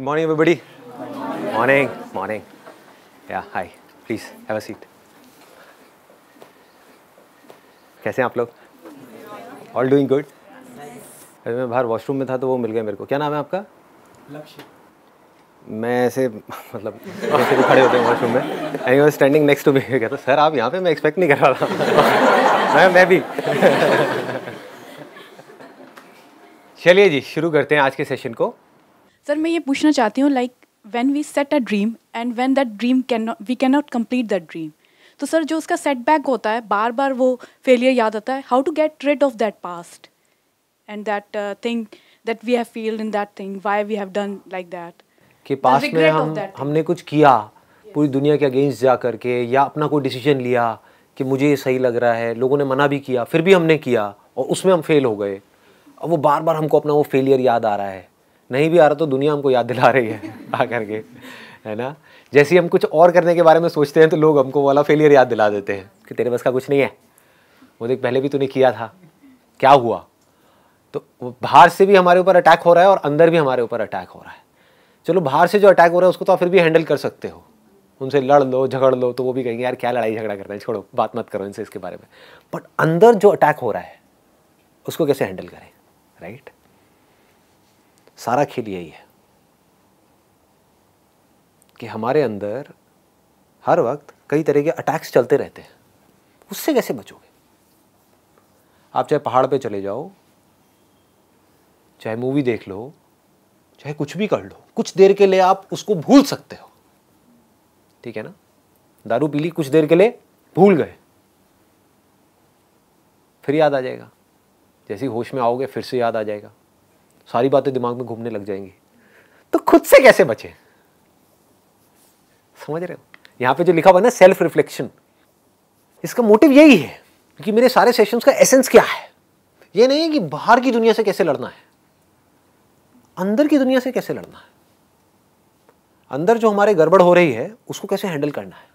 Good morning, everybody. Morning. morning. Morning. Yeah, hi. Please have a seat. कैसे हैं आप लोग ऑल डूइंग गुड अरे मैं बाहर वॉशरूम में था तो वो मिल गया मेरे को क्या नाम है आपका लक्ष्य मैं ऐसे मतलब ऐसे भी खड़े होते हैं वॉशरूम में and you standing next to me कहता सर आप यहाँ पे मैं एक्सपेक्ट नहीं कर रहा था मैं मैं भी चलिए जी शुरू करते हैं आज के सेशन को सर मैं ये पूछना चाहती हूँ like when we set a dream and when that dream can not we can not complete that dream तो सर जो उसका सेटबैक होता है बार बार वो फेलियर याद आता है how to get rid of that past and that thing that we have feel in that thing why we have done like that कि पास्ट में हम हमने कुछ किया yes. पूरी दुनिया के अगेंस्ट जा करके या अपना कोई डिसीजन लिया कि मुझे ये सही लग रहा है लोगों ने मना भी किया फिर भी हमने किया और उसमें हम फेल हो गए और वो बार बार हमको अपना वो फेलियर याद आ रहा है नहीं भी आ रहा तो दुनिया हमको याद दिला रही है आ करके है ना जैसे हम कुछ और करने के बारे में सोचते हैं तो लोग हमको वाला फेलियर याद दिला देते हैं कि तेरे बस का कुछ नहीं है वो देख पहले भी तूने किया था क्या हुआ तो बाहर से भी हमारे ऊपर अटैक हो रहा है और अंदर भी हमारे ऊपर अटैक हो रहा है चलो बाहर से जो अटैक हो रहा है उसको तो आप फिर भी हैंडल कर सकते हो उनसे लड़ लो झगड़ लो तो वो भी कहेंगे यार क्या लड़ाई झगड़ा करना है छोड़ो बात मत करो इनसे इसके बारे में बट अंदर जो अटैक हो रहा है उसको कैसे हैंडल करें राइट right? सारा खेल यही है कि हमारे अंदर हर वक्त कई तरह के अटैक्स चलते रहते हैं उससे कैसे बचोगे आप चाहे पहाड़ पे चले जाओ चाहे मूवी देख लो चाहे कुछ भी कर लो कुछ देर के लिए आप उसको भूल सकते हो ठीक है ना दारू पी ली कुछ देर के लिए भूल गए फिर याद आ जाएगा जैसे ही होश में आओगे फिर से याद आ जाएगा सारी बातें दिमाग में घूमने लग जाएंगी तो खुद से कैसे बचें समझ रहे हो यहां पे जो लिखा हुआ ना सेल्फ रिफ्लेक्शन इसका मोटिव यही है कि मेरे सारे सेशंस का एसेंस क्या है ये नहीं है कि बाहर की दुनिया से कैसे लड़ना है अंदर की दुनिया से कैसे लड़ना है अंदर जो हमारे गड़बड़ हो रही है उसको कैसे हैंडल करना है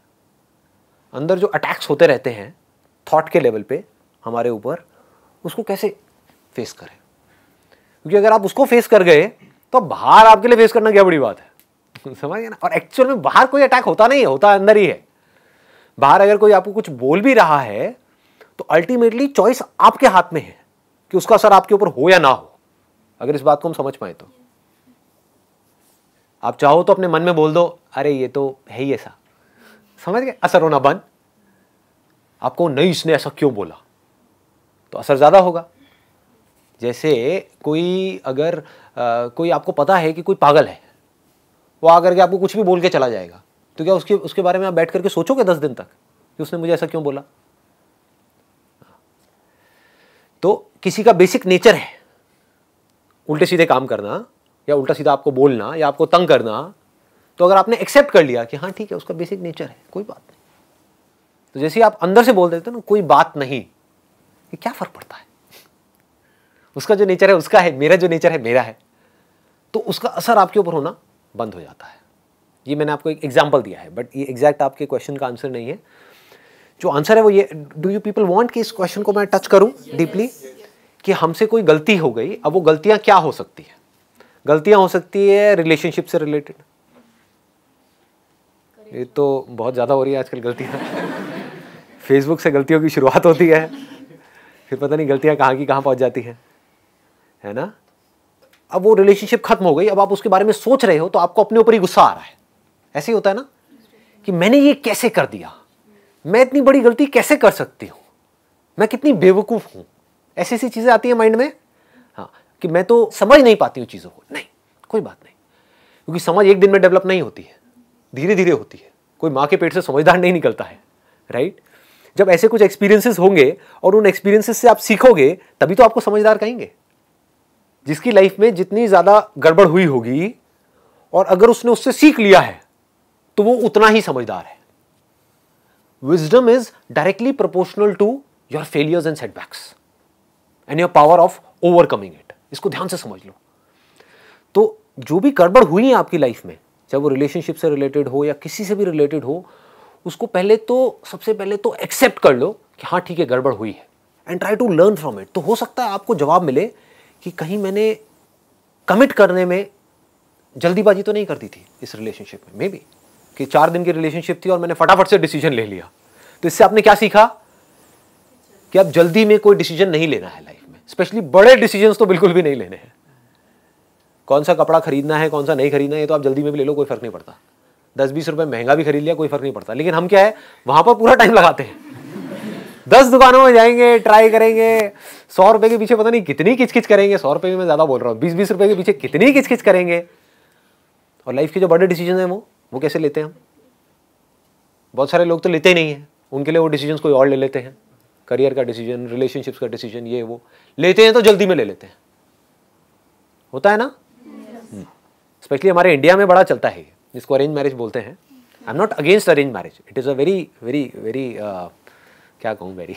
अंदर जो अटैक्स होते रहते हैं थॉट के लेवल पे हमारे ऊपर उसको कैसे फेस करें क्योंकि अगर आप उसको फेस कर गए तो बाहर आपके लिए फेस करना क्या बड़ी बात है समझ गए ना और एक्चुअल में बाहर कोई अटैक होता नहीं है होता अंदर ही है बाहर अगर कोई आपको कुछ बोल भी रहा है तो अल्टीमेटली चॉइस आपके हाथ में है कि उसका असर आपके ऊपर हो या ना हो अगर इस बात को हम समझ पाए तो आप चाहो तो अपने मन में बोल दो अरे ये तो है ही ऐसा समझ गए असर होना बंद आपको नहीं इसने ऐसा क्यों बोला तो असर ज़्यादा होगा जैसे कोई अगर आ, कोई आपको पता है कि कोई पागल है वो आकर के आपको कुछ भी बोल के चला जाएगा तो क्या उसके उसके बारे में आप बैठ करके सोचोगे दस दिन तक कि उसने मुझे ऐसा क्यों बोला तो किसी का बेसिक नेचर है उल्टे सीधे काम करना या उल्टा सीधा आपको बोलना या आपको तंग करना तो अगर आपने एक्सेप्ट कर लिया कि हाँ ठीक है उसका बेसिक नेचर है कोई बात नहीं तो जैसे आप अंदर से बोल देते हो ना कोई बात नहीं कि क्या फ़र्क पड़ता है उसका जो नेचर है उसका है मेरा जो नेचर है मेरा है तो उसका असर आपके ऊपर होना बंद हो जाता है ये मैंने आपको एक एग्जाम्पल दिया है बट ये एग्जैक्ट आपके क्वेश्चन का आंसर नहीं है जो आंसर है वो ये डू यू पीपल वॉन्ट कि इस क्वेश्चन को मैं टच करूँ डीपली कि हमसे कोई गलती हो गई अब वो गलतियाँ क्या हो सकती है गलतियाँ हो सकती है रिलेशनशिप से रिलेटेड ये तो बहुत ज़्यादा हो रही है आजकल गलतियाँ फेसबुक से गलतियों की शुरुआत होती है फिर पता नहीं गलतियाँ कहाँ की कहाँ पहुँच जाती हैं है ना अब वो रिलेशनशिप खत्म हो गई अब आप उसके बारे में सोच रहे हो तो आपको अपने ऊपर ही गुस्सा आ रहा है ऐसे ही होता है ना कि मैंने ये कैसे कर दिया मैं इतनी बड़ी गलती कैसे कर सकती हूँ मैं कितनी बेवकूफ़ हूँ ऐसी ऐसी चीज़ें आती हैं माइंड में हाँ कि मैं तो समझ नहीं पाती हूँ चीज़ों को नहीं कोई बात नहीं क्योंकि समझ एक दिन में डेवलप नहीं होती है धीरे धीरे होती है कोई माँ के पेट से समझदार नहीं निकलता है राइट जब ऐसे कुछ एक्सपीरियंसेस होंगे और उन एक्सपीरियंसेस से आप सीखोगे तभी तो आपको समझदार कहेंगे जिसकी लाइफ में जितनी ज़्यादा गड़बड़ हुई होगी और अगर उसने उससे सीख लिया है तो वो उतना ही समझदार है wisdom is directly proportional to your failures and setbacks and your power of overcoming it इसको ध्यान से समझ लो तो जो भी गड़बड़ हुई है आपकी लाइफ में चाहे वो रिलेशनशिप से रिलेटेड हो या किसी से भी रिलेटेड हो उसको पहले तो सबसे पहले तो एक्सेप्ट कर लो कि हाँ ठीक है गड़बड़ हुई है and try to learn from it तो हो सकता है आपको जवाब मिले कि कहीं मैंने कमिट करने में जल्दीबाजी तो नहीं कर दी थी इस रिलेशनशिप में मे बी कि चार दिन की रिलेशनशिप थी और मैंने फटाफट से डिसीजन ले लिया तो इससे आपने क्या सीखा कि आप जल्दी में कोई डिसीजन नहीं लेना है लाइफ में स्पेशली बड़े डिसीजन तो बिल्कुल भी नहीं लेने हैं कौन सा कपड़ा खरीदना है कौन सा नहीं खरीदना है ये तो आप जल्दी में भी ले लो कोई फर्क नहीं पड़ता दस बीस रुपए महंगा भी खरीद लिया कोई फर्क नहीं पड़ता लेकिन हम क्या है वहां पर पूरा टाइम लगाते हैं दस दुकानों में जाएंगे ट्राई करेंगे सौ रुपए के पीछे पता नहीं कितनी किचकिच करेंगे सौ रुपये भी मैं ज़्यादा बोल रहा हूँ बीस बीस रुपए के पीछे कितनी किचकिच करेंगे और लाइफ के जो बड़े डिसीजन हैं वो वो कैसे लेते हैं हम बहुत सारे लोग तो लेते नहीं हैं उनके लिए वो डिसीजन कोई और ले लेते हैं करियर का डिसीजन रिलेशनशिप्स का डिसीजन ये वो लेते हैं तो जल्दी में ले लेते हैं होता है ना स्पेशली हम्म। हमारे इंडिया में बड़ा चलता है जिसको अरेंज मैरिज बोलते हैं I am not against arrange marriage it is a very very very क्या कहूँ मेरी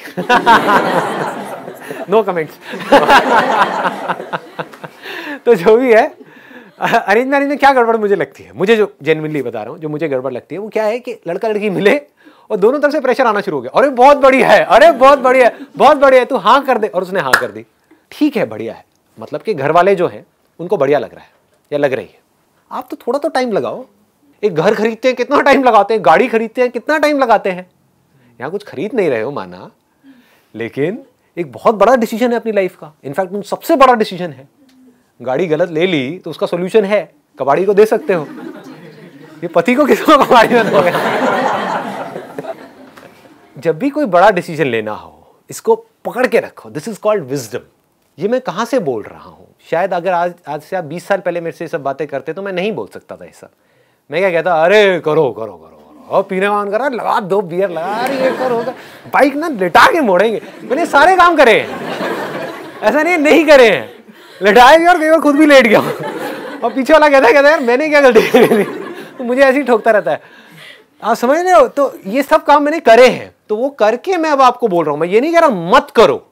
नो कमेंट्स तो जो भी है अरेंज मैरिज में क्या गड़बड़ मुझे लगती है मुझे जो जेनविनली बता रहा हूँ जो मुझे गड़बड़ लगती है वो क्या है कि लड़का लड़की मिले और दोनों तरफ से प्रेशर आना शुरू हो गया अरे बहुत बढ़िया है अरे बहुत बढ़िया है बहुत बढ़िया है तू हाँ कर दे और उसने हाँ कर दी ठीक है बढ़िया है मतलब कि घर वाले जो हैं उनको बढ़िया लग रहा है या लग रही है आप तो थोड़ा तो टाइम लगाओ एक घर खरीदते हैं कितना टाइम लगाते हैं गाड़ी खरीदते हैं कितना टाइम लगाते हैं यहाँ कुछ खरीद नहीं रहे हो माना लेकिन एक बहुत बड़ा डिसीजन है अपनी लाइफ का इनफैक्ट तुम सबसे बड़ा डिसीजन है गाड़ी गलत ले ली तो उसका सोल्यूशन है कबाड़ी को दे सकते हो ये पति को किसको कबाड़ी बनाओगे जब भी कोई बड़ा डिसीजन लेना हो इसको पकड़ के रखो दिस इज कॉल्ड विजडम ये मैं कहाँ से बोल रहा हूँ शायद अगर आज आज से आप 20 साल पहले मेरे से ये सब बातें करते तो मैं नहीं बोल सकता था ये सब मैं क्या कहता अरे करो करो करो और पीने का मन कर रहा लगा दो बियर लगा रही एक और होगा बाइक ना लिटा के मोड़ेंगे मैंने सारे काम करे ऐसा नहीं नहीं करे हैं लिटाए भी और कई बार खुद भी लेट गया और पीछे वाला कहता है कहता है यार मैंने क्या गलती करी तो मुझे ऐसे ही ठोकता रहता है आप समझ रहे हो तो ये सब काम मैंने करे हैं तो वो करके मैं अब आपको बोल रहा हूँ मैं ये नहीं कह रहा हूँ मत करो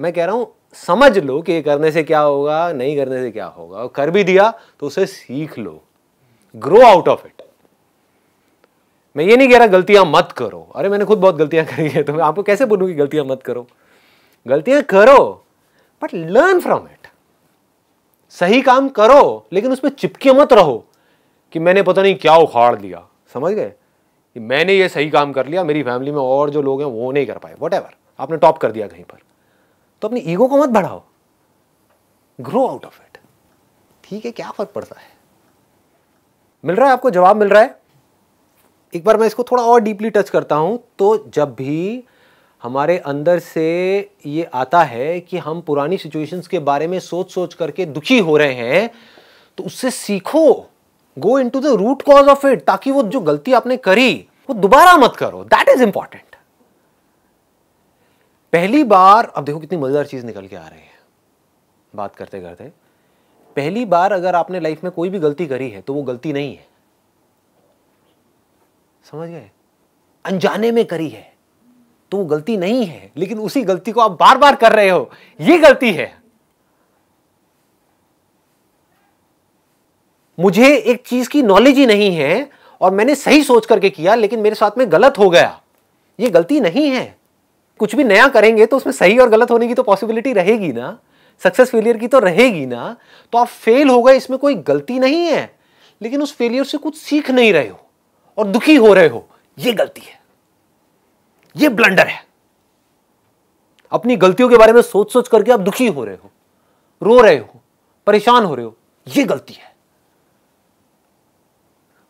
मैं कह रहा हूँ समझ लो कि ये करने से क्या होगा नहीं करने से क्या होगा और कर भी दिया तो उसे सीख लो ग्रो आउट ऑफ इट मैं ये नहीं कह रहा गलतियां मत करो अरे मैंने खुद बहुत गलतियां करी है तो मैं आपको कैसे बोलूँ कि गलतियां मत करो गलतियां करो बट लर्न फ्रॉम इट सही काम करो लेकिन उसमें चिपके मत रहो कि मैंने पता नहीं क्या उखाड़ लिया समझ गए कि मैंने ये सही काम कर लिया मेरी फैमिली में और जो लोग हैं वो नहीं कर पाए वट आपने टॉप कर दिया कहीं पर तो अपनी ईगो को मत बढ़ाओ ग्रो आउट ऑफ इट ठीक है क्या फर्क पड़ता है मिल रहा है आपको जवाब मिल रहा है एक बार मैं इसको थोड़ा और डीपली टच करता हूँ तो जब भी हमारे अंदर से ये आता है कि हम पुरानी सिचुएशंस के बारे में सोच सोच करके दुखी हो रहे हैं तो उससे सीखो go into the root cause of it ताकि वो जो गलती आपने करी वो दोबारा मत करो दैट इज इंपॉर्टेंट पहली बार अब देखो कितनी मजेदार चीज निकल के आ रही है बात करते करते पहली बार अगर आपने लाइफ में कोई भी गलती करी है तो वो गलती नहीं है समझ गए अनजाने में करी है तो वो गलती नहीं है लेकिन उसी गलती को आप बार बार कर रहे हो ये गलती है मुझे एक चीज की नॉलेज ही नहीं है और मैंने सही सोच करके किया लेकिन मेरे साथ में गलत हो गया ये गलती नहीं है कुछ भी नया करेंगे तो उसमें सही और गलत होने की तो पॉसिबिलिटी रहेगी ना सक्सेस फेलियर की तो रहेगी ना तो आप फेल हो गए इसमें कोई गलती नहीं है लेकिन उस फेलियर से कुछ सीख नहीं रहे हो और दुखी हो रहे हो यह गलती है यह ब्लंडर है अपनी गलतियों के बारे में सोच सोच करके आप दुखी हो रहे हो रो रहे हो परेशान हो रहे हो यह गलती है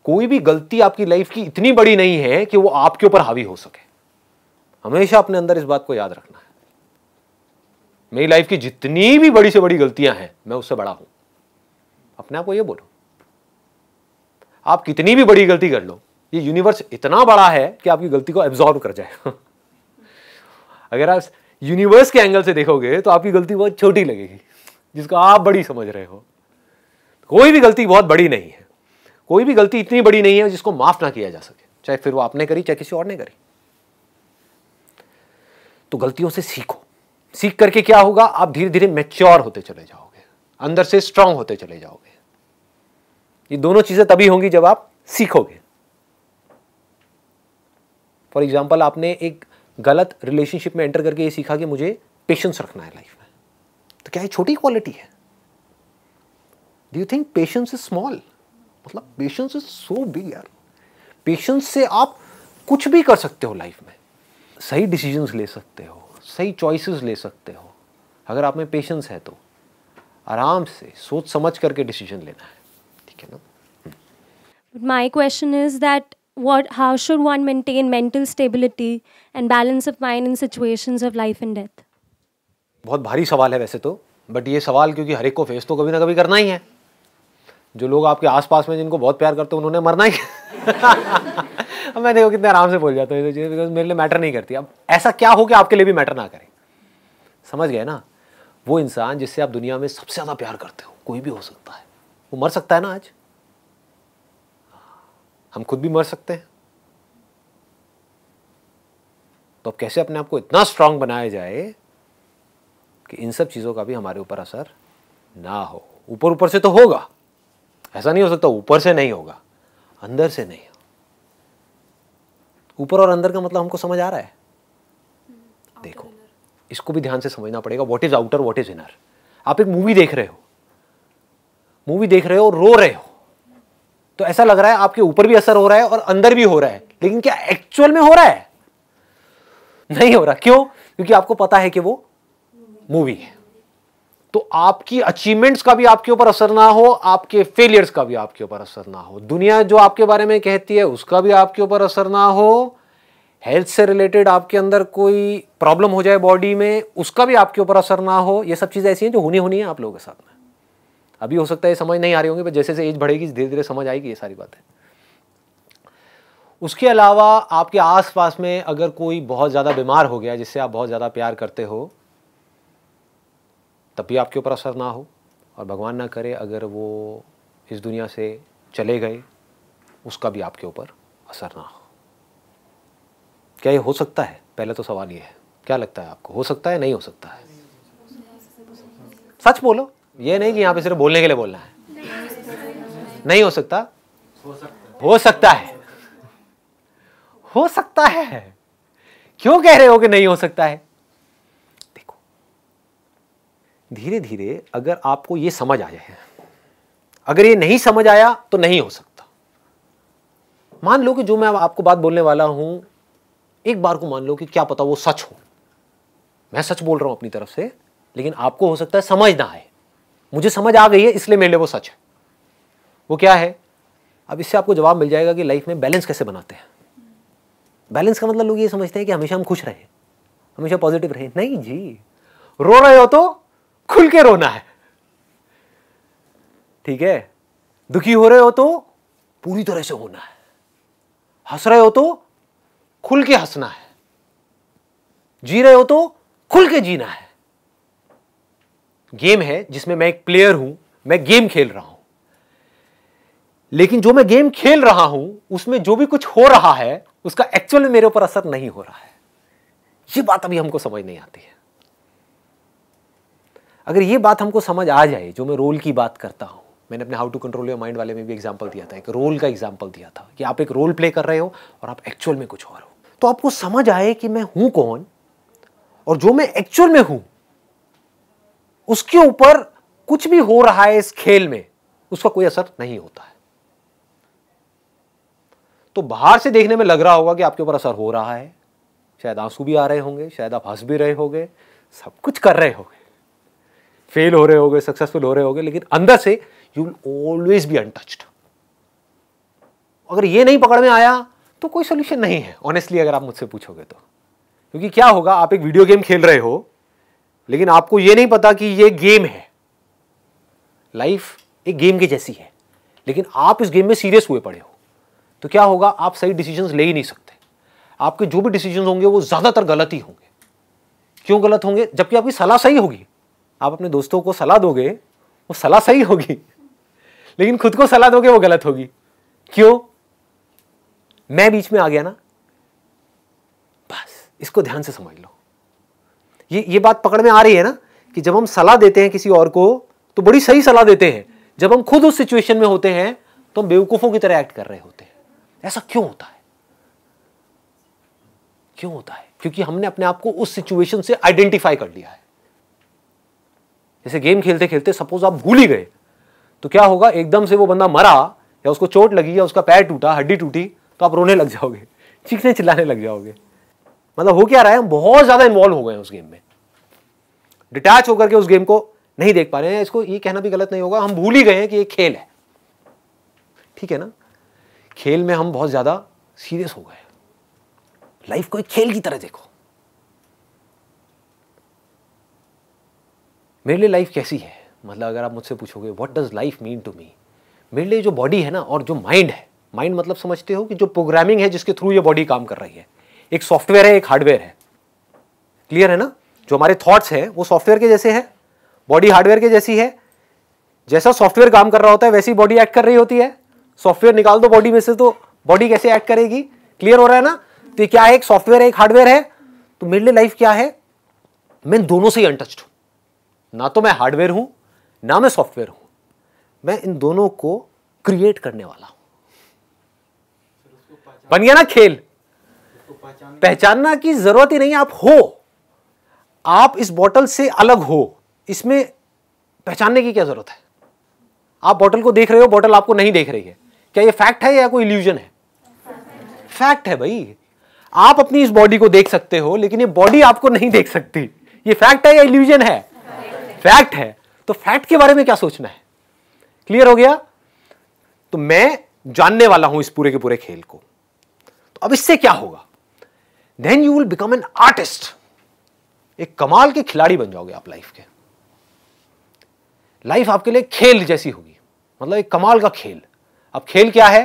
कोई भी गलती आपकी लाइफ की इतनी बड़ी नहीं है कि वो आपके ऊपर हावी हो सके हमेशा अपने अंदर इस बात को याद रखना है मेरी लाइफ की जितनी भी बड़ी से बड़ी गलतियां हैं मैं उससे बड़ा हूं अपने आप को यह बोलो आप कितनी भी बड़ी गलती कर लो ये यूनिवर्स इतना बड़ा है कि आपकी गलती को एब्जॉर्व कर जाए अगर आप यूनिवर्स के एंगल से देखोगे तो आपकी गलती बहुत छोटी लगेगी जिसको आप बड़ी समझ रहे हो कोई भी गलती बहुत बड़ी नहीं है कोई भी गलती इतनी बड़ी नहीं है जिसको माफ ना किया जा सके चाहे फिर वो आपने करी चाहे किसी और ने करी तो गलतियों से सीखो सीख करके क्या होगा आप धीरे धीरे मेच्योर होते चले जाओगे अंदर से स्ट्रांग होते चले जाओगे ये दोनों चीजें तभी होंगी जब आप सीखोगे फॉर एग्जाम्पल आपने एक गलत रिलेशनशिप में एंटर करके ये सीखा कि मुझे पेशेंस रखना है लाइफ में तो क्या ये छोटी क्वालिटी है do you think patience is small मतलब पेशेंस इज सो बिग यार पेशेंस से आप कुछ भी कर सकते हो लाइफ में सही डिसीजंस ले सकते हो सही चॉइसेस ले सकते हो अगर आप में पेशेंस है तो आराम से सोच समझ करके डिसीजन लेना है ठीक है ना my question is that what how should one maintain mental stability and balance of mind in situations of life and death बहुत भारी सवाल है वैसे तो बट ये सवाल क्योंकि हर एक को फेस तो कभी ना कभी करना ही है जो लोग आपके आसपास में जिनको बहुत प्यार करते हैं उन्होंने मरना ही अब मैं देखो कितने आराम से बोल जाता हूँ बिकॉज मेरे लिए मैटर नहीं करती अब ऐसा क्या हो कि आपके लिए भी मैटर ना करे समझ गए ना वो इंसान जिससे आप दुनिया में सबसे ज़्यादा प्यार करते हो कोई भी हो सकता है वो मर सकता है ना आज हम खुद भी मर सकते हैं तो अब कैसे अपने आप को इतना स्ट्रांग बनाया जाए कि इन सब चीज़ों का भी हमारे ऊपर असर ना हो ऊपर ऊपर से तो होगा ऐसा नहीं हो सकता ऊपर से नहीं होगा अंदर से नहीं ऊपर और अंदर का मतलब हमको समझ आ रहा है hmm, देखो इसको भी ध्यान से समझना पड़ेगा what is outer what is inner आप एक मूवी देख रहे हो मूवी देख रहे हो रो रहे हो तो ऐसा लग रहा है आपके ऊपर भी असर हो रहा है और अंदर भी हो रहा है लेकिन क्या एक्चुअल में हो रहा है नहीं हो रहा क्यों क्योंकि आपको पता है कि वो मूवी है तो आपकी अचीवमेंट्स का भी आपके ऊपर असर ना हो आपके फेलियर्स का भी आपके ऊपर असर ना हो दुनिया जो आपके बारे में कहती है उसका भी आपके ऊपर असर ना हो हेल्थ से रिलेटेड आपके अंदर कोई प्रॉब्लम हो जाए बॉडी में उसका भी आपके ऊपर असर ना हो ये सब चीज़ें ऐसी हैं जो होनी होनी है आप लोगों के साथ में अभी हो सकता है समझ नहीं आ रही होंगी पर जैसे जैसे एज बढ़ेगी धीरे धीरे समझ आएगी ये सारी बातें उसके अलावा आपके आसपास में अगर कोई बहुत ज़्यादा बीमार हो गया जिससे आप बहुत ज़्यादा प्यार करते हो तब भी आपके ऊपर असर ना हो और भगवान ना करे अगर वो इस दुनिया से चले गए उसका भी आपके ऊपर असर ना हो क्या ये हो सकता है पहले तो सवाल ये है क्या लगता है आपको हो सकता है नहीं हो सकता है सच बोलो ये नहीं कि यहाँ पे सिर्फ बोलने के लिए बोलना है नहीं हो सकता हो सकता है हो सकता है क्यों कह रहे हो कि नहीं हो सकता है देखो धीरे धीरे अगर आपको ये समझ आ जाए अगर ये नहीं समझ आया तो नहीं हो सकता मान लो कि जो मैं आपको बात बोलने वाला हूं एक बार को मान लो कि क्या पता वो सच हो मैं सच बोल रहा हूं अपनी तरफ से लेकिन आपको हो सकता है समझ ना आए मुझे समझ आ गई है इसलिए मेरे लिए वो सच है वो क्या है अब इससे आपको जवाब मिल जाएगा कि लाइफ में बैलेंस कैसे बनाते हैं बैलेंस का मतलब लोग ये समझते हैं कि हमेशा हम खुश रहें हमेशा पॉजिटिव रहें नहीं जी रो रहे हो तो खुल के रोना है ठीक है दुखी हो रहे हो तो पूरी तरह से होना है हंस रहे हो तो खुल के हंसना है जी रहे हो तो खुल के जीना है गेम है जिसमें मैं एक प्लेयर हूं मैं गेम खेल रहा हूं लेकिन जो मैं गेम खेल रहा हूं उसमें जो भी कुछ हो रहा है उसका एक्चुअल में मेरे ऊपर असर नहीं हो रहा है ये बात अभी हमको समझ नहीं आती है अगर ये बात हमको समझ आ जाए जो मैं रोल की बात करता हूं मैंने अपने how to control your mind वाले में भी एग्जाम्पल दिया था एक रोल का एग्जाम्पल दिया था कि आप एक रोल प्ले कर रहे हो और आप एक्चुअल में कुछ और हो तो आपको समझ आए कि मैं हूं कौन और जो मैं एक्चुअल में हूं उसके ऊपर कुछ भी हो रहा है इस खेल में उसका कोई असर नहीं होता है तो बाहर से देखने में लग रहा होगा कि आपके ऊपर असर हो रहा है शायद आंसू भी आ रहे होंगे शायद आप हंस भी रहे होंगे सब कुछ कर रहे होंगे फेल हो रहे होंगे सक्सेसफुल हो रहे होंगे लेकिन अंदर से you will always be untouched अगर ये नहीं पकड़ में आया तो कोई सोल्यूशन नहीं है ऑनेस्टली अगर आप मुझसे पूछोगे तो क्योंकि क्या होगा आप एक वीडियो गेम खेल रहे हो लेकिन आपको यह नहीं पता कि यह गेम है लाइफ एक गेम की जैसी है लेकिन आप इस गेम में सीरियस हुए पड़े हो तो क्या होगा आप सही डिसीजन ले ही नहीं सकते आपके जो भी डिसीजन होंगे वो ज़्यादातर गलत ही होंगे क्यों गलत होंगे जबकि आपकी सलाह सही होगी आप अपने दोस्तों को सलाह दोगे वो सलाह सही होगी लेकिन खुद को सलाह दोगे वो गलत होगी क्यों मैं बीच में आ गया ना बस इसको ध्यान से समझ लो ये ये बात पकड़ में आ रही है ना कि जब हम सलाह देते हैं किसी और को तो बड़ी सही सलाह देते हैं जब हम खुद उस सिचुएशन में होते हैं तो हम बेवकूफ़ों की तरह एक्ट कर रहे होते हैं ऐसा क्यों होता है क्यों होता है क्योंकि हमने अपने आप को उस सिचुएशन से आइडेंटिफाई कर लिया है जैसे गेम खेलते खेलते सपोज आप भूल ही गए तो क्या होगा एकदम से वो बंदा मरा या उसको चोट लगी या उसका पैर टूटा हड्डी टूटी तो आप रोने लग जाओगे चीखने चिल्लाने लग जाओगे मतलब हो क्या रहा है हम बहुत ज़्यादा इन्वॉल्व हो गए हैं उस गेम में डिटैच होकर के उस गेम को नहीं देख पा रहे हैं इसको ये कहना भी गलत नहीं होगा हम भूल ही गए हैं कि ये खेल है ठीक है ना खेल में हम बहुत ज़्यादा सीरियस हो गए लाइफ को एक खेल की तरह देखो मेरे लिए लाइफ कैसी है मतलब अगर आप मुझसे पूछोगे what does life mean to me मेरे लिए जो बॉडी है ना और जो माइंड है माइंड मतलब समझते हो कि जो प्रोग्रामिंग है जिसके थ्रू ये बॉडी काम कर रही है एक सॉफ्टवेयर है एक हार्डवेयर है क्लियर है ना जो हमारे थॉट्स हैं वो सॉफ्टवेयर के जैसे है बॉडी हार्डवेयर के जैसी है जैसा सॉफ्टवेयर काम कर रहा होता है वैसी बॉडी एक्ट कर रही होती है सॉफ्टवेयर निकाल दो बॉडी में से तो बॉडी कैसे एक्ट करेगी क्लियर हो रहा है ना तो क्या है एक सॉफ्टवेयर है एक हार्डवेयर है तो मेरे लिए लाइफ क्या है मैं दोनों से ही अनटच्ड हूं ना तो मैं हार्डवेयर हूं ना मैं सॉफ्टवेयर हूं मैं इन दोनों को क्रिएट करने वाला हूं बन गया ना खेल पहचानना की जरूरत ही नहीं आप हो आप इस बॉटल से अलग हो इसमें पहचानने की क्या जरूरत है आप बोतल को देख रहे हो बोतल आपको नहीं देख रही है क्या ये फैक्ट है या कोई इल्यूजन है फैक्ट है भाई आप अपनी इस बॉडी को देख सकते हो लेकिन ये बॉडी आपको नहीं देख सकती ये फैक्ट है या इल्यूजन है फैक्ट है तो फैक्ट के बारे में क्या सोचना है क्लियर हो गया तो मैं जानने वाला हूं इस पूरे के पूरे खेल को तो अब इससे क्या होगा then you will become an artist एक कमाल के खिलाड़ी बन जाओगे आप लाइफ के लाइफ आपके लिए खेल जैसी होगी मतलब एक कमाल का खेल अब खेल क्या है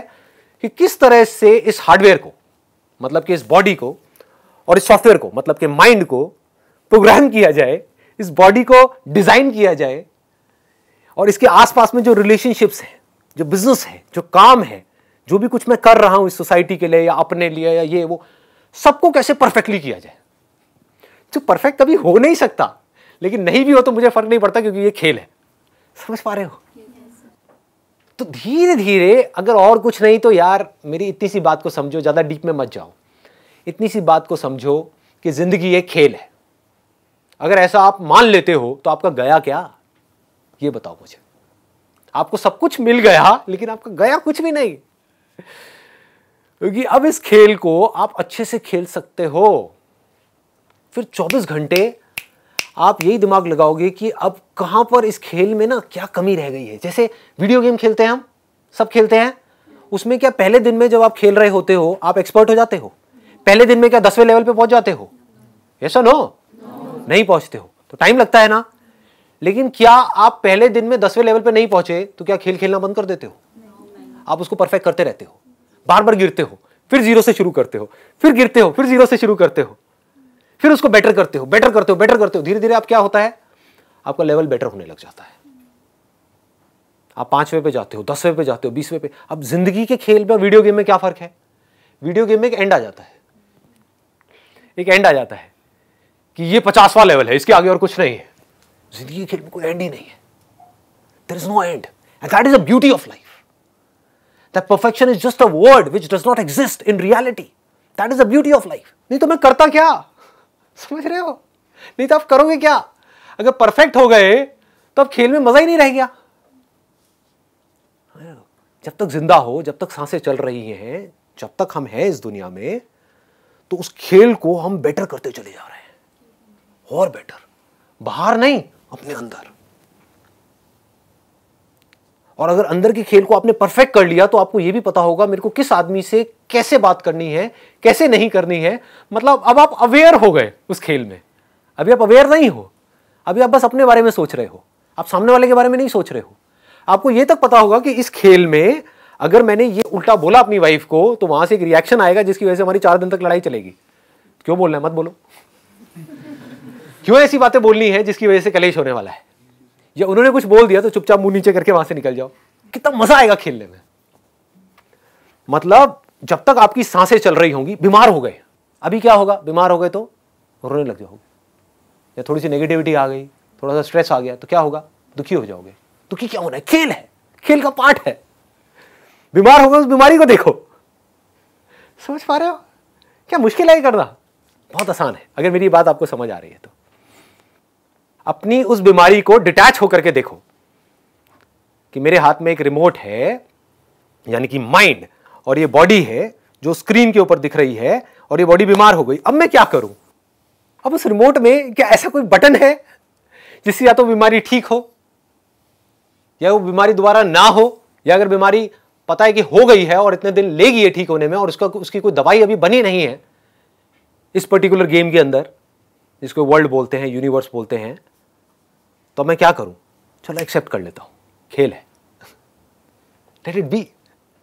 कि किस तरह से इस हार्डवेयर को मतलब कि इस बॉडी को और इस सॉफ्टवेयर को मतलब कि माइंड को प्रोग्राम किया जाए इस बॉडी को डिजाइन किया जाए और इसके आसपास में जो रिलेशनशिप्स हैं जो बिजनेस है जो काम है जो भी कुछ मैं कर रहा हूं इस सोसाइटी के लिए या अपने लिए या ये वो सबको कैसे परफेक्टली किया जाए जो तो परफेक्ट कभी हो नहीं सकता लेकिन नहीं भी हो तो मुझे फर्क नहीं पड़ता क्योंकि ये खेल है समझ पा रहे हो तो धीरे धीरे अगर और कुछ नहीं तो यार मेरी इतनी सी बात को समझो ज़्यादा डीप में मत जाओ इतनी सी बात को समझो कि ज़िंदगी एक खेल है अगर ऐसा आप मान लेते हो तो आपका गया क्या ये बताओ मुझे आपको सब कुछ मिल गया लेकिन आपका गया कुछ भी नहीं क्योंकि अब इस खेल को आप अच्छे से खेल सकते हो फिर 24 घंटे आप यही दिमाग लगाओगे कि अब कहाँ पर इस खेल में ना क्या कमी रह गई है जैसे वीडियो गेम खेलते हैं हम सब खेलते हैं उसमें क्या पहले दिन में जब आप खेल रहे होते हो आप एक्सपर्ट हो जाते हो पहले दिन में क्या दसवें लेवल पे पहुंच जाते हो ऐसा नो नहीं पहुंचते हो तो टाइम लगता है ना लेकिन क्या आप पहले दिन में दसवें लेवल पे नहीं पहुंचे तो क्या खेल खेलना बंद कर देते हो आप उसको परफेक्ट करते रहते हो बार बार गिरते हो फिर जीरो से शुरू करते हो फिर गिरते हो फिर जीरो से शुरू करते हो फिर उसको बेटर करते हो बेटर करते हो बेटर करते हो धीरे धीरे आप क्या होता है आपका लेवल बेटर होने लग जाता है आप पांचवें पे जाते हो दसवें पे जाते हो बीसवें पे अब जिंदगी के खेल में वीडियो गेम में क्या फर्क है वीडियो गेम में एक एंड आ जाता है एक एंड आ जाता है कि ये पचासवा लेवल है इसके आगे और कुछ नहीं है जिंदगी के खेल में कोई एंड ही नहीं है there is no end and that is a beauty of life that perfection is just a word which does not exist in reality that is the beauty of life नहीं तो मैं करता क्या समझ रहे हो नहीं तो आप करोगे क्या अगर परफेक्ट हो गए तो अब खेल में मजा ही नहीं रह गया हाँ, जब तक जिंदा हो जब तक सांसें चल रही हैं जब तक हम हैं इस दुनिया में तो उस खेल को हम बेटर करते चले जा रहे हैं और बेटर बाहर नहीं अपने अंदर और अगर अंदर के खेल को आपने परफेक्ट कर लिया तो आपको यह भी पता होगा मेरे को किस आदमी से कैसे बात करनी है कैसे नहीं करनी है मतलब अब आप अवेयर हो गए उस खेल में अभी आप अवेयर नहीं हो अभी आप बस अपने बारे में सोच रहे हो आप सामने वाले के बारे में नहीं सोच रहे हो आपको ये तक पता होगा कि इस खेल में अगर मैंने ये उल्टा बोला अपनी वाइफ को तो वहां से एक रिएक्शन आएगा जिसकी वजह से हमारी चार दिन तक लड़ाई चलेगी क्यों बोलना है मत बोलो क्यों ऐसी बातें बोलनी है जिसकी वजह से कलेश होने वाला है या उन्होंने कुछ बोल दिया तो चुपचाप मुंह नीचे करके वहां से निकल जाओ कितना मजा आएगा खेलने में मतलब जब तक आपकी सांसें चल रही होंगी बीमार हो गए अभी क्या होगा बीमार हो गए तो रोने लग जाओगे या थोड़ी सी नेगेटिविटी आ गई थोड़ा सा स्ट्रेस आ गया तो क्या होगा दुखी हो जाओगे दुखी क्या होना है खेल है खेल का पार्ट है बीमार होगा उस तो बीमारी को देखो समझ पा रहे हो क्या मुश्किल है करना बहुत आसान है अगर मेरी बात आपको समझ आ रही है तो अपनी उस बीमारी को डिटैच होकर के देखो कि मेरे हाथ में एक रिमोट है यानी कि माइंड और ये बॉडी है जो स्क्रीन के ऊपर दिख रही है और ये बॉडी बीमार हो गई अब मैं क्या करूं अब उस रिमोट में क्या ऐसा कोई बटन है जिससे या तो बीमारी ठीक हो या वो बीमारी दोबारा ना हो या अगर बीमारी पता है कि हो गई है और इतने दिन लेगी है ठीक होने में और उसका उसकी कोई दवाई अभी बनी नहीं है इस पर्टिकुलर गेम के अंदर जिसको वर्ल्ड बोलते हैं यूनिवर्स बोलते हैं तो मैं क्या करूँ चलो एक्सेप्ट कर लेता हूँ खेल है लेट इट बी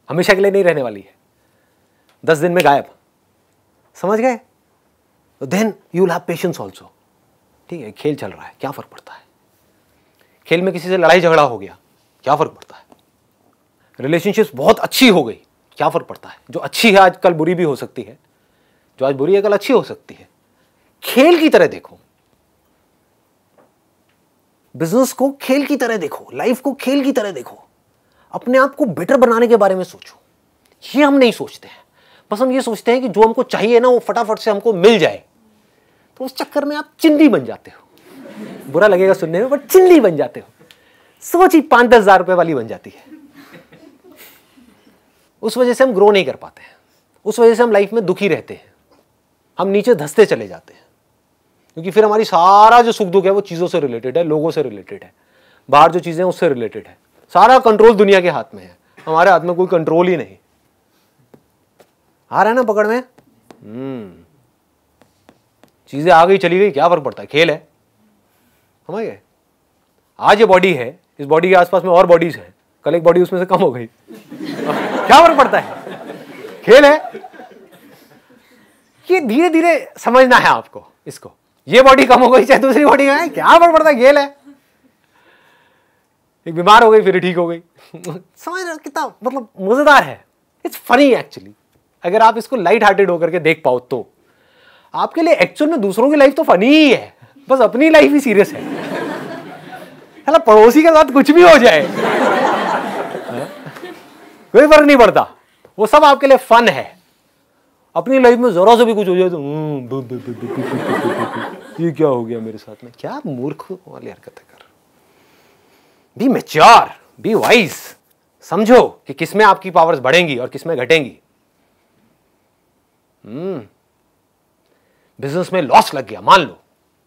हमेशा के लिए नहीं रहने वाली है दस दिन में गायब समझ गए then you have patience also ठीक है खेल चल रहा है क्या फ़र्क पड़ता है खेल में किसी से लड़ाई झगड़ा हो गया क्या फ़र्क पड़ता है रिलेशनशिप्स बहुत अच्छी हो गई क्या फ़र्क पड़ता है जो अच्छी है आज कल बुरी भी हो सकती है जो आज बुरी है कल अच्छी हो सकती है खेल की तरह देखो बिजनेस को खेल की तरह देखो लाइफ को खेल की तरह देखो अपने आप को बेटर बनाने के बारे में सोचो ये हम नहीं सोचते हैं बस हम ये सोचते हैं कि जो हमको चाहिए ना वो फटाफट से हमको मिल जाए तो उस चक्कर में आप चिंदी बन जाते हो बुरा लगेगा सुनने में बट चिंदी बन जाते हो सोच ही पाँच दस हज़ार रुपए वाली बन जाती है उस वजह से हम ग्रो नहीं कर पाते हैं उस वजह से हम लाइफ में दुखी रहते हैं हम नीचे धसते चले जाते हैं क्योंकि फिर हमारी सारा जो सुख दुख है वो चीज़ों से रिलेटेड है लोगों से रिलेटेड है बाहर जो चीज़ें उससे रिलेटेड है सारा कंट्रोल दुनिया के हाथ में है हमारे हाथ में कोई कंट्रोल ही नहीं आ रहा है ना पकड़ में हम्म। चीज़ें आ गई चली गई क्या फर्क पड़ता है खेल है समझ गए आज ये बॉडी है इस बॉडी के आसपास में और बॉडीज हैं कल एक बॉडी उसमें से कम हो गई क्या फर्क पड़ता है खेल है ये धीरे धीरे समझना है आपको इसको ये बॉडी कम हो गई चाहे दूसरी बॉडी में क्या बड़ पड़ता गेल है एक बीमार हो गई फिर ठीक हो गई समझ रहे कितना मतलब मज़ेदार है इट्स फनी एक्चुअली अगर आप इसको लाइट हार्टेड होकर के देख पाओ तो आपके लिए एक्चुअल में दूसरों की लाइफ तो फनी ही है बस अपनी लाइफ ही सीरियस है है पड़ोसी के साथ कुछ भी हो जाए हाँ? कोई फर्क नहीं पड़ता वो सब आपके लिए फन है अपनी लाइफ में ज़रा सा भी कुछ हो जाए तो ये क्या हो गया मेरे साथ में क्या मूर्ख वाली है कर बी मेच्योर बी वाइज समझो कि किसमें आपकी पावर्स बढ़ेंगी और किसमें घटेंगी हम्म बिजनेस में लॉस लग गया मान लो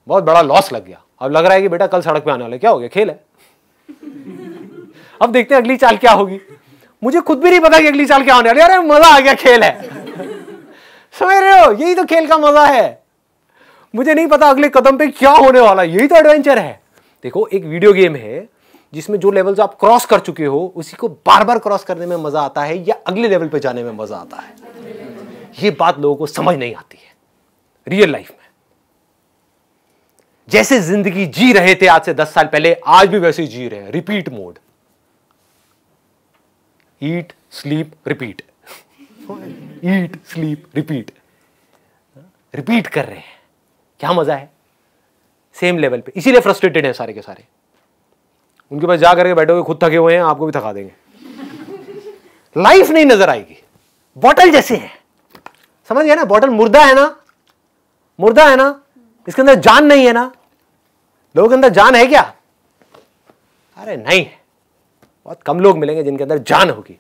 बहुत बड़ा लॉस लग गया अब लग रहा है कि बेटा कल सड़क पे आने वाले क्या हो गया खेल है अब देखते हैं अगली चाल क्या होगी मुझे खुद भी नहीं पता कि अगली चाल क्या होने वाली अरे मजा आ गया खेल है समझ रहे हो यही तो खेल का मजा है मुझे नहीं पता अगले कदम पे क्या होने वाला यही तो एडवेंचर है देखो एक वीडियो गेम है जिसमें जो लेवल्स आप क्रॉस कर चुके हो उसी को बार बार क्रॉस करने में मजा आता है या अगले लेवल पे जाने में मजा आता है ये बात लोगों को समझ नहीं आती है रियल लाइफ में जैसे जिंदगी जी रहे थे आज से दस साल पहले आज भी वैसे ही जी रहे हैं repeat mode eat sleep repeat eat sleep repeat repeat कर रहे हैं क्या मज़ा है सेम लेवल पे इसीलिए फ्रस्ट्रेटेड है सारे के सारे उनके पास जाकर के बैठोगे खुद थके हुए हैं आपको भी थका देंगे लाइफ नहीं नजर आएगी बॉटल जैसे है समझ गया ना बॉटल मुर्दा है ना मुर्दा है ना इसके अंदर जान नहीं है ना लोगों के अंदर जान है क्या अरे नहीं बहुत कम लोग मिलेंगे जिनके अंदर जान होगी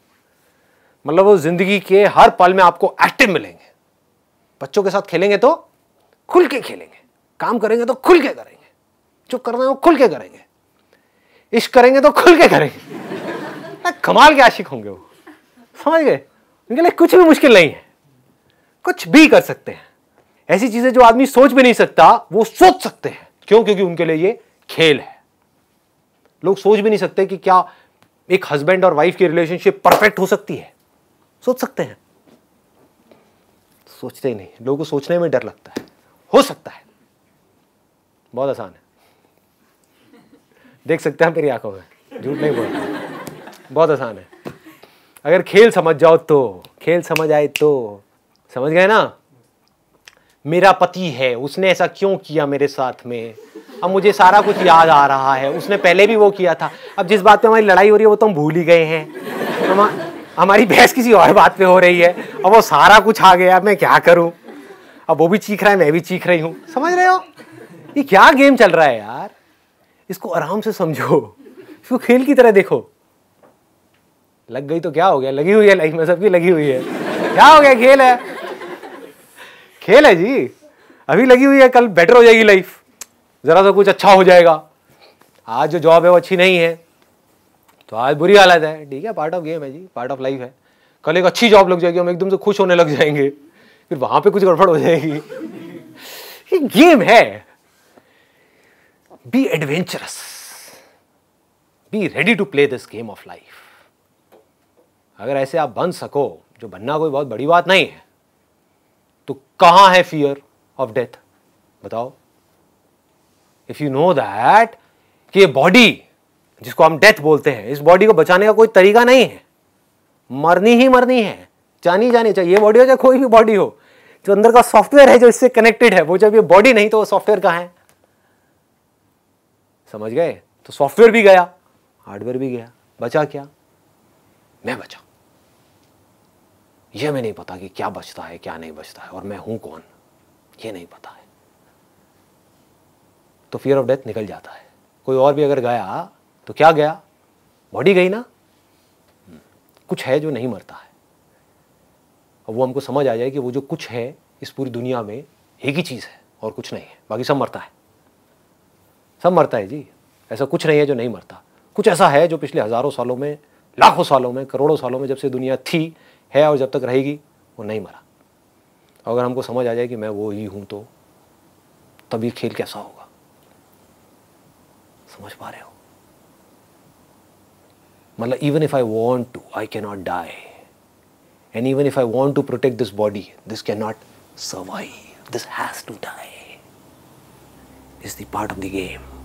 मतलब वो जिंदगी के हर पल में आपको एक्टिव मिलेंगे बच्चों के साथ खेलेंगे तो खुल के खेलेंगे काम करेंगे तो खुल के करेंगे जो करना है वो खुल के करेंगे इश्क करेंगे तो खुल के करेंगे कमाल के आशिक होंगे वो समझ गए उनके लिए कुछ भी मुश्किल नहीं है कुछ भी कर सकते हैं ऐसी चीजें जो आदमी सोच भी नहीं सकता वो सोच सकते हैं क्यों क्योंकि उनके लिए ये खेल है लोग सोच भी नहीं सकते कि क्या एक हस्बैंड और वाइफ की रिलेशनशिप परफेक्ट हो सकती है सोच सकते हैं सोचते ही नहीं लोगों को सोचने में डर लगता है हो सकता है बहुत आसान है देख सकते हैं तेरी आंखों में झूठ नहीं बोल बहुत आसान है अगर खेल समझ जाओ तो खेल समझ आए तो समझ गए ना मेरा पति है उसने ऐसा क्यों किया मेरे साथ में अब मुझे सारा कुछ याद आ रहा है उसने पहले भी वो किया था अब जिस बात पे हमारी लड़ाई हो रही है वो तो हम भूल ही गए हैं हमारा हमारी बहस किसी और बात पे हो रही है अब वो सारा कुछ आ गया मैं क्या करूँ अब वो भी चीख रहा है मैं भी चीख रही हूँ समझ रहे हो ये क्या गेम चल रहा है यार इसको आराम से समझो इसको खेल की तरह देखो लग गई तो क्या हो गया लगी हुई है लाइफ में सबकी लगी हुई है क्या हो गया खेल है खेल है जी अभी लगी हुई है कल बेटर हो जाएगी लाइफ ज़रा सा कुछ अच्छा हो जाएगा आज जो जॉब है वो अच्छी नहीं है तो आज बुरी हालत है ठीक है पार्ट ऑफ गेम है जी पार्ट ऑफ लाइफ है कल एक अच्छी जॉब लग जाएगी हम एकदम से खुश होने लग जाएंगे फिर वहां पे कुछ गड़बड़ हो जाएगी ये गेम है be adventurous be ready to play this game of life अगर ऐसे आप बन सको जो बनना कोई बहुत बड़ी बात नहीं है तो कहां है फियर ऑफ डेथ बताओ इफ यू नो दैट कि ये बॉडी जिसको हम डेथ बोलते हैं इस बॉडी को बचाने का कोई तरीका नहीं है मरनी ही मरनी है जानी जानी चाहिए ये बॉडी हो चाहे कोई भी बॉडी हो जो अंदर का सॉफ्टवेयर है जो इससे कनेक्टेड है वो जब ये बॉडी नहीं तो सॉफ्टवेयर कहाँ है समझ गए तो सॉफ्टवेयर भी गया हार्डवेयर भी गया बचा क्या मैं बचा यह मैं नहीं पता कि क्या बचता है क्या नहीं बचता है और मैं हूं कौन ये नहीं पता है तो फियर ऑफ डेथ निकल जाता है कोई और भी अगर गया तो क्या गया बॉडी गई ना कुछ है जो नहीं मरता है अब वो हमको समझ आ जाए कि वो जो कुछ है इस पूरी दुनिया में एक ही चीज़ है और कुछ नहीं है बाकी सब मरता है सब मरता है जी ऐसा कुछ नहीं है जो नहीं मरता कुछ ऐसा है जो पिछले हज़ारों सालों में लाखों सालों में करोड़ों सालों में जब से दुनिया थी है और जब तक रहेगी वो नहीं मरा अगर हमको समझ आ जाए कि मैं वो ही हूँ तो तभी खेल कैसा होगा समझ पा रहे हो even if I want to, I cannot die. And even if I want to protect this body, this cannot survive. This has to die. It's the part of the game.